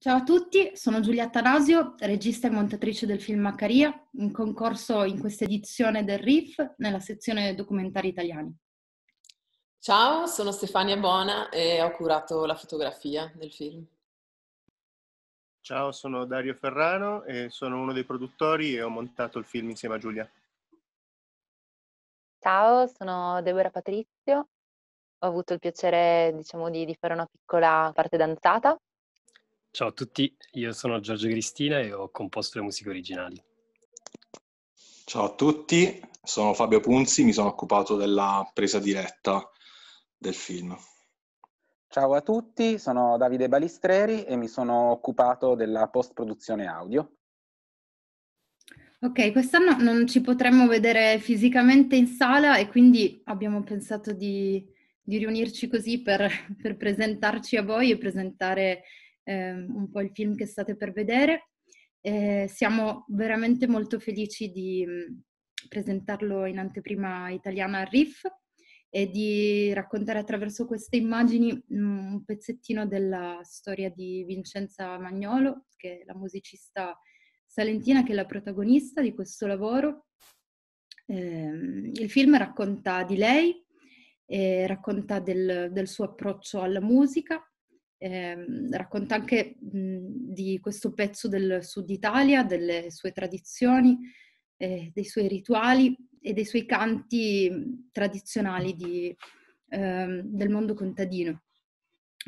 Ciao a tutti, sono Giulia Tanasio, regista e montatrice del film Maccaria, in concorso in questa edizione del RIF nella sezione documentari italiani. Ciao, sono Stefania Bona e ho curato la fotografia del film. Ciao, sono Dario Ferrano e sono uno dei produttori e ho montato il film insieme a Giulia. Ciao, sono Deborah Patrizio, ho avuto il piacere diciamo, di, di fare una piccola parte danzata Ciao a tutti, io sono Giorgio Cristina e ho composto le musiche originali. Ciao a tutti, sono Fabio Punzi, mi sono occupato della presa diretta del film. Ciao a tutti, sono Davide Balistreri e mi sono occupato della post-produzione audio. Ok, quest'anno non ci potremmo vedere fisicamente in sala e quindi abbiamo pensato di, di riunirci così per, per presentarci a voi e presentare ehm, un po' il film che state per vedere. Eh, siamo veramente molto felici di mm, presentarlo in anteprima italiana al RIF e di raccontare attraverso queste immagini mm, un pezzettino della storia di Vincenza Magnolo, che è la musicista salentina che è la protagonista di questo lavoro. Eh, il film racconta di lei, eh, racconta del, del, suo approccio alla musica, eh, racconta anche mh, mhmm, di questo pezzo del sud Italia, delle sue tradizioni, eh, dei suoi rituali e dei suoi canti mhmm, tradizionali di, eh, del mondo contadino.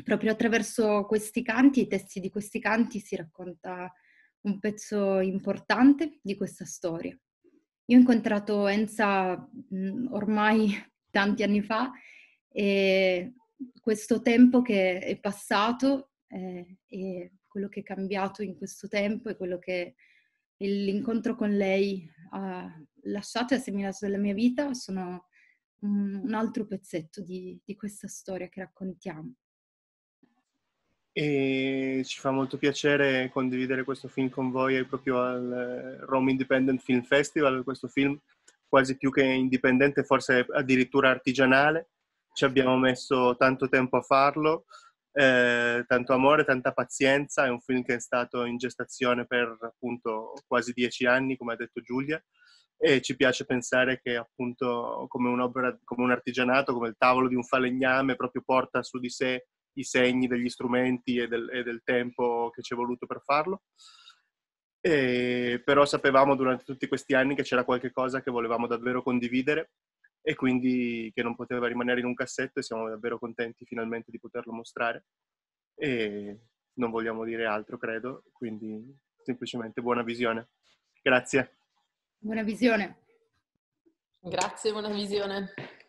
Proprio attraverso questi canti, i testi di questi canti, si racconta un pezzo importante di questa storia. Io ho incontrato Enza mh, mhmm, ormai tanti anni fa e questo tempo che è passato eh, e quello che è cambiato in questo tempo e quello che l'incontro con lei ha lasciato e seminato nella mia vita sono un altro pezzetto di, di questa storia che raccontiamo. E ci fa molto piacere condividere questo film con voi proprio al eh, Rome Independent Film Festival, questo film quasi più che indipendente, forse addirittura artigianale, ci abbiamo messo tanto tempo a farlo, eh, tanto amore, tanta pazienza. È un film che è stato in gestazione per appunto quasi dieci anni, come ha detto Giulia, e ci piace pensare che appunto come, come un artigianato, come il tavolo di un falegname, proprio porta su di sé i segni degli strumenti e del, e del tempo che ci è voluto per farlo. E, però sapevamo durante tutti questi anni che c'era qualche cosa che volevamo davvero condividere e quindi che non poteva rimanere in un cassetto e siamo davvero contenti finalmente di poterlo mostrare e non vogliamo dire altro credo, quindi semplicemente buona visione. Grazie. Buona visione. Grazie, buona visione.